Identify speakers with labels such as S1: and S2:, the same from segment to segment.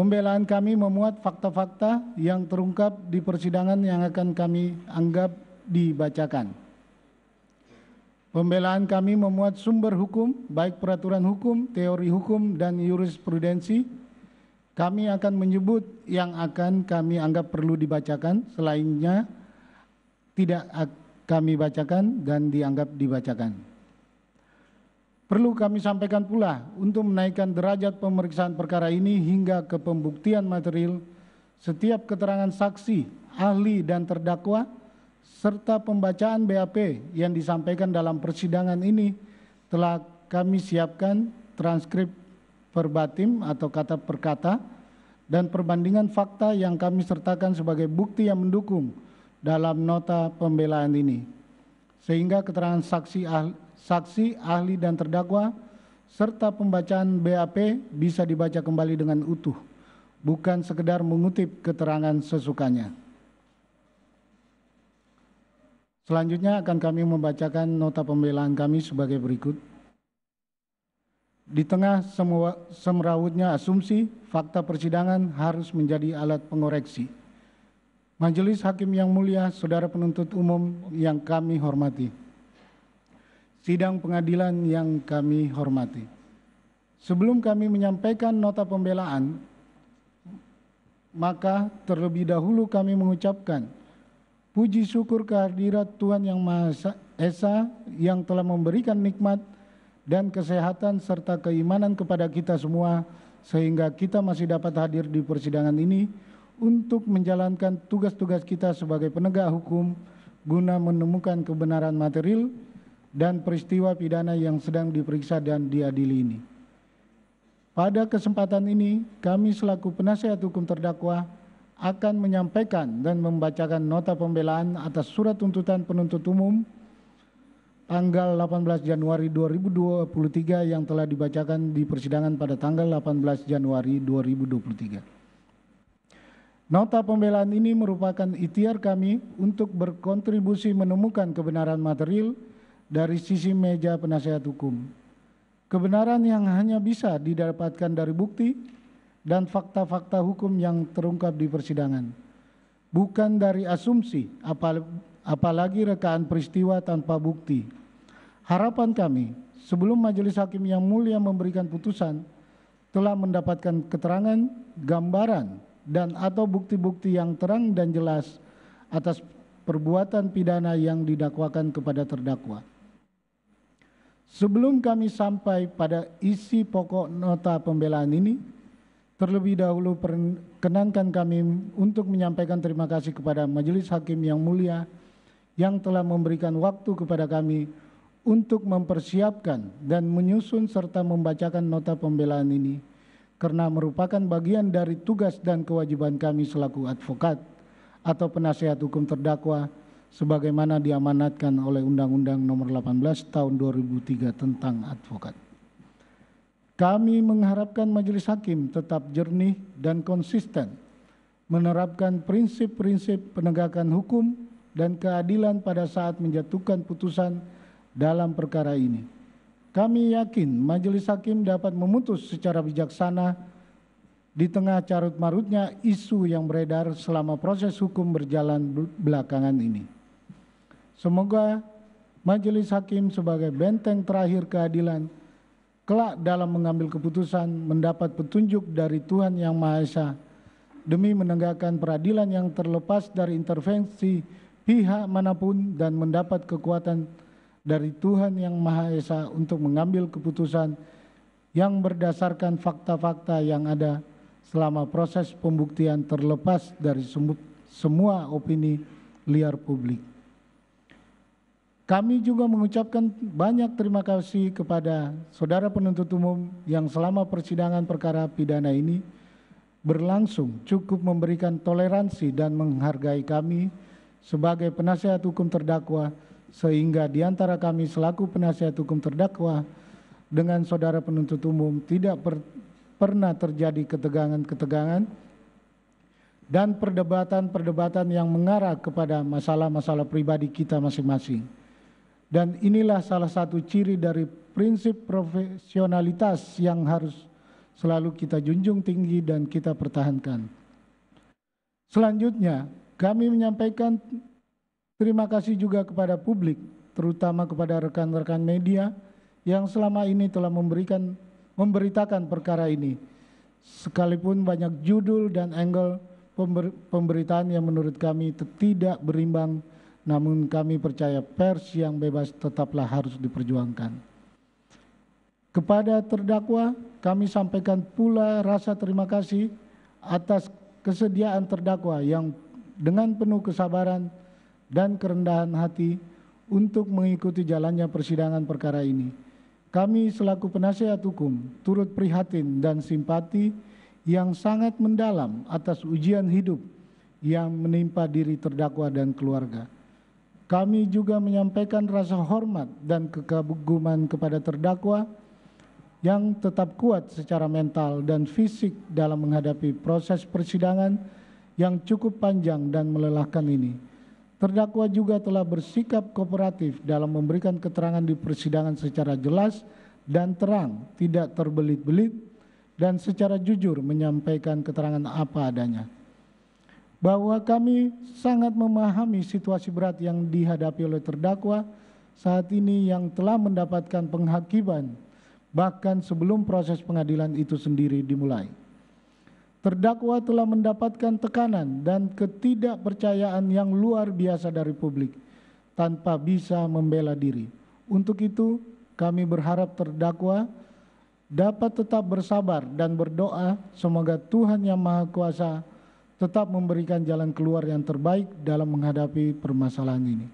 S1: Pembelaan kami memuat fakta-fakta yang terungkap di persidangan yang akan kami anggap dibacakan. Pembelaan kami memuat sumber hukum, baik peraturan hukum, teori hukum, dan jurisprudensi. Kami akan menyebut yang akan kami anggap perlu dibacakan, selainnya tidak kami bacakan dan dianggap dibacakan. Perlu kami sampaikan pula untuk menaikkan derajat pemeriksaan perkara ini hingga ke pembuktian material setiap keterangan saksi, ahli, dan terdakwa serta pembacaan BAP yang disampaikan dalam persidangan ini telah kami siapkan transkrip perbatim atau kata per kata dan perbandingan fakta yang kami sertakan sebagai bukti yang mendukung dalam nota pembelaan ini. Sehingga keterangan saksi ahli, saksi, ahli, dan terdakwa, serta pembacaan BAP bisa dibaca kembali dengan utuh, bukan sekedar mengutip keterangan sesukanya. Selanjutnya akan kami membacakan nota pembelaan kami sebagai berikut. Di tengah semua semrawutnya asumsi, fakta persidangan harus menjadi alat pengoreksi. Majelis Hakim yang mulia, Saudara Penuntut Umum yang kami hormati sidang pengadilan yang kami hormati. Sebelum kami menyampaikan nota pembelaan, maka terlebih dahulu kami mengucapkan puji syukur kehadirat Tuhan Yang Maha Esa yang telah memberikan nikmat dan kesehatan serta keimanan kepada kita semua sehingga kita masih dapat hadir di persidangan ini untuk menjalankan tugas-tugas kita sebagai penegak hukum guna menemukan kebenaran material dan peristiwa pidana yang sedang diperiksa dan diadili ini. Pada kesempatan ini, kami selaku penasehat hukum terdakwa akan menyampaikan dan membacakan nota pembelaan atas surat tuntutan penuntut umum tanggal 18 Januari 2023 yang telah dibacakan di persidangan pada tanggal 18 Januari 2023. Nota pembelaan ini merupakan ikhtiar kami untuk berkontribusi menemukan kebenaran material dari sisi meja penasehat hukum. Kebenaran yang hanya bisa didapatkan dari bukti dan fakta-fakta hukum yang terungkap di persidangan, bukan dari asumsi, apalagi rekaan peristiwa tanpa bukti. Harapan kami, sebelum majelis hakim yang mulia memberikan putusan, telah mendapatkan keterangan, gambaran, dan atau bukti-bukti yang terang dan jelas atas perbuatan pidana yang didakwakan kepada terdakwa. Sebelum kami sampai pada isi pokok nota pembelaan ini, terlebih dahulu perkenankan kami untuk menyampaikan terima kasih kepada Majelis Hakim yang mulia yang telah memberikan waktu kepada kami untuk mempersiapkan dan menyusun serta membacakan nota pembelaan ini karena merupakan bagian dari tugas dan kewajiban kami selaku advokat atau penasihat hukum terdakwa sebagaimana diamanatkan oleh Undang-Undang Nomor 18 Tahun 2003 tentang advokat. Kami mengharapkan majelis hakim tetap jernih dan konsisten menerapkan prinsip-prinsip penegakan hukum dan keadilan pada saat menjatuhkan putusan dalam perkara ini. Kami yakin majelis hakim dapat memutus secara bijaksana di tengah carut marutnya isu yang beredar selama proses hukum berjalan belakangan ini. Semoga majelis hakim sebagai benteng terakhir keadilan kelak dalam mengambil keputusan mendapat petunjuk dari Tuhan Yang Maha Esa demi menegakkan peradilan yang terlepas dari intervensi pihak manapun dan mendapat kekuatan dari Tuhan Yang Maha Esa untuk mengambil keputusan yang berdasarkan fakta-fakta yang ada selama proses pembuktian terlepas dari semua opini liar publik. Kami juga mengucapkan banyak terima kasih kepada saudara penuntut umum yang selama persidangan perkara pidana ini berlangsung cukup memberikan toleransi dan menghargai kami sebagai penasihat hukum terdakwa sehingga diantara kami selaku penasihat hukum terdakwa dengan saudara penuntut umum tidak per, pernah terjadi ketegangan-ketegangan dan perdebatan-perdebatan yang mengarah kepada masalah-masalah pribadi kita masing-masing. Dan inilah salah satu ciri dari prinsip profesionalitas yang harus selalu kita junjung tinggi dan kita pertahankan. Selanjutnya, kami menyampaikan terima kasih juga kepada publik, terutama kepada rekan-rekan media yang selama ini telah memberikan memberitakan perkara ini. Sekalipun banyak judul dan angle pemberitaan yang menurut kami tidak berimbang namun kami percaya pers yang bebas tetaplah harus diperjuangkan. Kepada terdakwa, kami sampaikan pula rasa terima kasih atas kesediaan terdakwa yang dengan penuh kesabaran dan kerendahan hati untuk mengikuti jalannya persidangan perkara ini. Kami selaku penasehat hukum turut prihatin dan simpati yang sangat mendalam atas ujian hidup yang menimpa diri terdakwa dan keluarga. Kami juga menyampaikan rasa hormat dan kekaguman kepada terdakwa yang tetap kuat secara mental dan fisik dalam menghadapi proses persidangan yang cukup panjang dan melelahkan ini. Terdakwa juga telah bersikap kooperatif dalam memberikan keterangan di persidangan secara jelas dan terang, tidak terbelit-belit, dan secara jujur menyampaikan keterangan apa adanya bahwa kami sangat memahami situasi berat yang dihadapi oleh terdakwa saat ini yang telah mendapatkan penghakiman bahkan sebelum proses pengadilan itu sendiri dimulai. Terdakwa telah mendapatkan tekanan dan ketidakpercayaan yang luar biasa dari publik tanpa bisa membela diri. Untuk itu, kami berharap terdakwa dapat tetap bersabar dan berdoa semoga Tuhan Yang Maha Kuasa tetap memberikan jalan keluar yang terbaik dalam menghadapi permasalahan ini.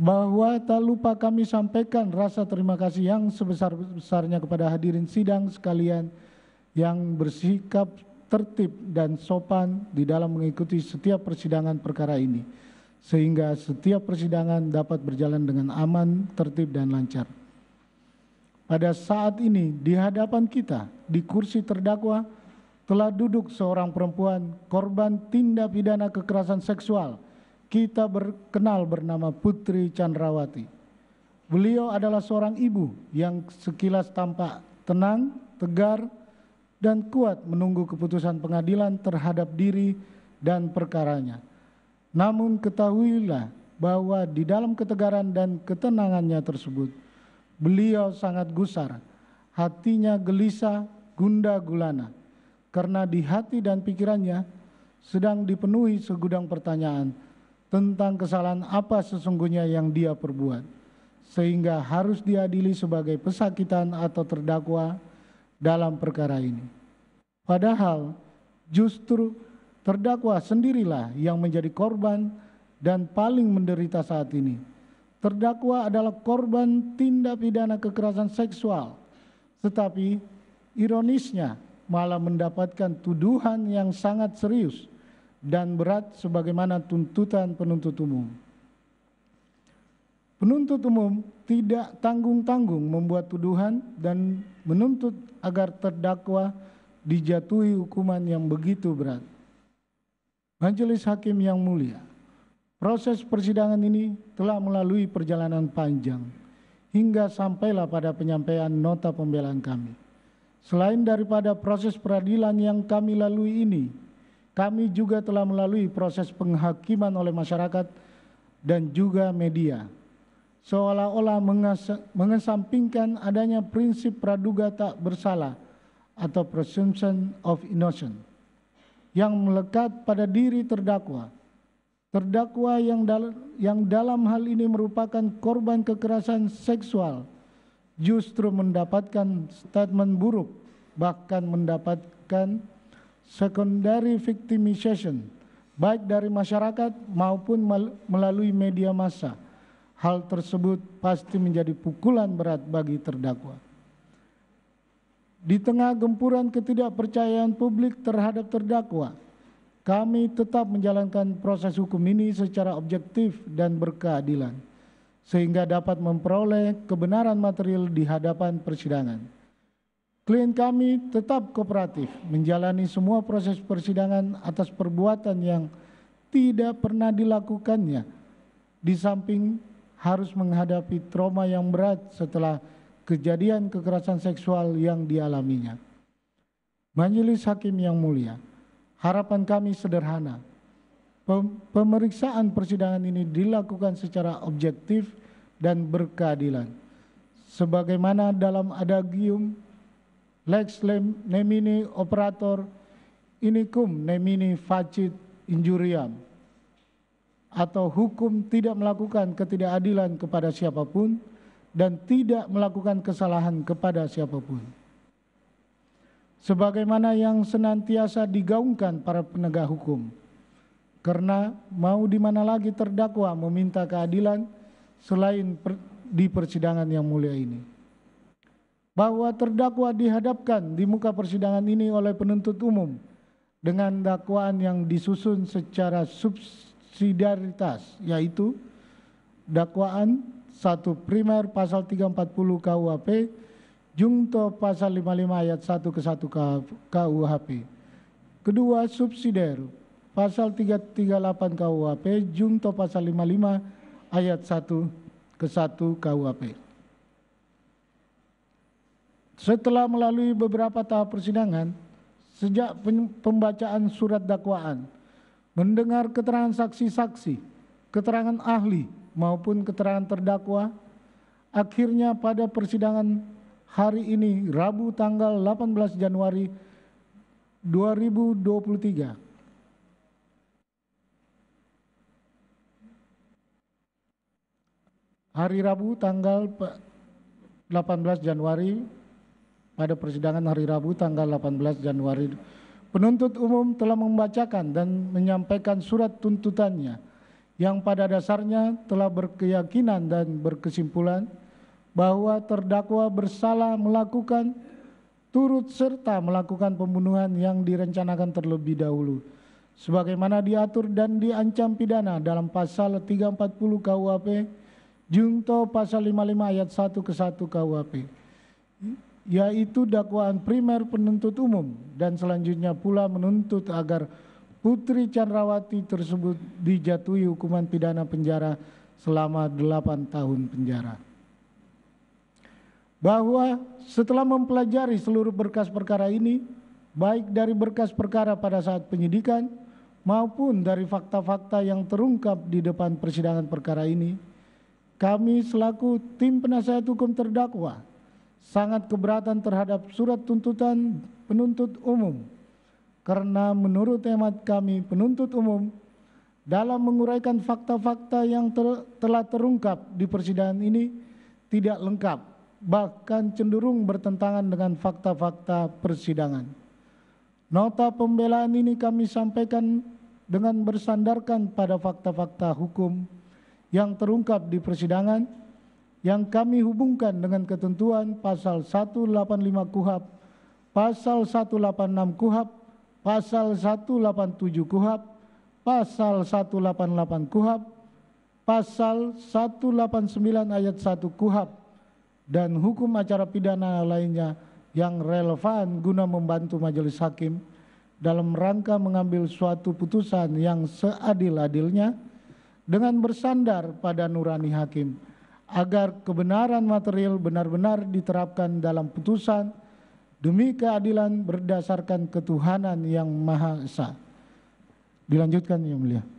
S1: Bahwa tak lupa kami sampaikan rasa terima kasih yang sebesar-besarnya kepada hadirin sidang sekalian yang bersikap tertib dan sopan di dalam mengikuti setiap persidangan perkara ini, sehingga setiap persidangan dapat berjalan dengan aman, tertib, dan lancar. Pada saat ini, di hadapan kita, di kursi terdakwa, telah duduk seorang perempuan korban tindak pidana kekerasan seksual. Kita berkenal bernama Putri Chandrawati. Beliau adalah seorang ibu yang sekilas tampak tenang, tegar, dan kuat menunggu keputusan pengadilan terhadap diri dan perkaranya. Namun ketahuilah bahwa di dalam ketegaran dan ketenangannya tersebut, beliau sangat gusar, hatinya gelisah, gunda gulana karena di hati dan pikirannya sedang dipenuhi segudang pertanyaan tentang kesalahan apa sesungguhnya yang dia perbuat, sehingga harus diadili sebagai pesakitan atau terdakwa dalam perkara ini. Padahal justru terdakwa sendirilah yang menjadi korban dan paling menderita saat ini. Terdakwa adalah korban tindak pidana kekerasan seksual, tetapi ironisnya malah mendapatkan tuduhan yang sangat serius dan berat sebagaimana tuntutan penuntut umum. Penuntut umum tidak tanggung-tanggung membuat tuduhan dan menuntut agar terdakwa dijatuhi hukuman yang begitu berat. Majelis hakim yang mulia, proses persidangan ini telah melalui perjalanan panjang hingga sampailah pada penyampaian nota pembelaan kami. Selain daripada proses peradilan yang kami lalui ini, kami juga telah melalui proses penghakiman oleh masyarakat dan juga media. Seolah-olah mengesampingkan adanya prinsip praduga tak bersalah atau presumption of innocence yang melekat pada diri terdakwa. Terdakwa yang, dal yang dalam hal ini merupakan korban kekerasan seksual justru mendapatkan statement buruk, bahkan mendapatkan secondary victimization, baik dari masyarakat maupun melalui media massa. Hal tersebut pasti menjadi pukulan berat bagi terdakwa. Di tengah gempuran ketidakpercayaan publik terhadap terdakwa, kami tetap menjalankan proses hukum ini secara objektif dan berkeadilan sehingga dapat memperoleh kebenaran material di hadapan persidangan. Klien kami tetap kooperatif menjalani semua proses persidangan atas perbuatan yang tidak pernah dilakukannya, di samping harus menghadapi trauma yang berat setelah kejadian kekerasan seksual yang dialaminya. Majelis Hakim yang mulia, harapan kami sederhana pemeriksaan persidangan ini dilakukan secara objektif dan berkeadilan. Sebagaimana dalam adagium lex nemini operator inicum nemini facit injuriam atau hukum tidak melakukan ketidakadilan kepada siapapun dan tidak melakukan kesalahan kepada siapapun. Sebagaimana yang senantiasa digaungkan para penegak hukum, karena mau di mana lagi terdakwa meminta keadilan selain per, di persidangan yang mulia ini. Bahwa terdakwa dihadapkan di muka persidangan ini oleh penuntut umum dengan dakwaan yang disusun secara subsidiaritas yaitu dakwaan satu primer pasal 340 KUHP jungto pasal 55 ayat 1 ke 1 KUHP. Kedua subsidiar pasal 338 KUHP jungto pasal 55 ayat 1 ke 1 KUHP. Setelah melalui beberapa tahap persidangan, sejak pembacaan surat dakwaan, mendengar keterangan saksi-saksi, keterangan ahli maupun keterangan terdakwa, akhirnya pada persidangan hari ini Rabu tanggal 18 Januari 2023 hari Rabu tanggal 18 Januari pada persidangan hari Rabu tanggal 18 Januari penuntut umum telah membacakan dan menyampaikan surat tuntutannya yang pada dasarnya telah berkeyakinan dan berkesimpulan bahwa terdakwa bersalah melakukan turut serta melakukan pembunuhan yang direncanakan terlebih dahulu sebagaimana diatur dan diancam pidana dalam pasal 340 KUHP jungto pasal 55 ayat 1 ke 1 KUHP yaitu dakwaan primer penuntut umum dan selanjutnya pula menuntut agar Putri Chandrawati tersebut dijatuhi hukuman pidana penjara selama 8 tahun penjara. Bahwa setelah mempelajari seluruh berkas perkara ini, baik dari berkas perkara pada saat penyidikan maupun dari fakta-fakta yang terungkap di depan persidangan perkara ini, kami selaku tim penasihat hukum terdakwa sangat keberatan terhadap surat tuntutan penuntut umum karena menurut hemat kami penuntut umum dalam menguraikan fakta-fakta yang ter, telah terungkap di persidangan ini tidak lengkap bahkan cenderung bertentangan dengan fakta-fakta persidangan. Nota pembelaan ini kami sampaikan dengan bersandarkan pada fakta-fakta hukum yang terungkap di persidangan yang kami hubungkan dengan ketentuan pasal 185 KUHAP, pasal 186 KUHAP, pasal 187 KUHAP, pasal 188 KUHAP, pasal 189 ayat 1 KUHAP dan hukum acara pidana lainnya yang relevan guna membantu majelis hakim dalam rangka mengambil suatu putusan yang seadil-adilnya dengan bersandar pada nurani hakim agar kebenaran material benar-benar diterapkan dalam putusan demi keadilan berdasarkan ketuhanan yang maha esa. Dilanjutkan yang mulia.